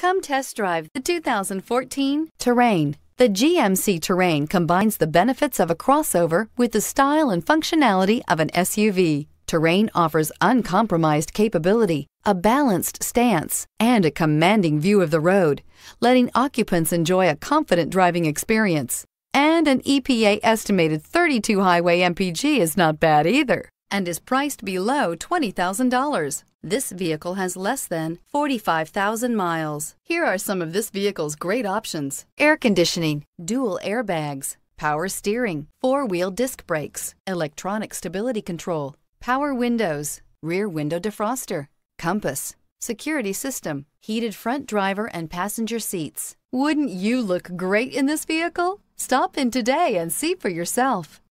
Come test drive the 2014 Terrain. The GMC Terrain combines the benefits of a crossover with the style and functionality of an SUV. Terrain offers uncompromised capability, a balanced stance, and a commanding view of the road, letting occupants enjoy a confident driving experience. And an EPA estimated 32 highway MPG is not bad either and is priced below $20,000. This vehicle has less than 45,000 miles. Here are some of this vehicle's great options. Air conditioning, dual airbags, power steering, four-wheel disc brakes, electronic stability control, power windows, rear window defroster, compass, security system, heated front driver and passenger seats. Wouldn't you look great in this vehicle? Stop in today and see for yourself.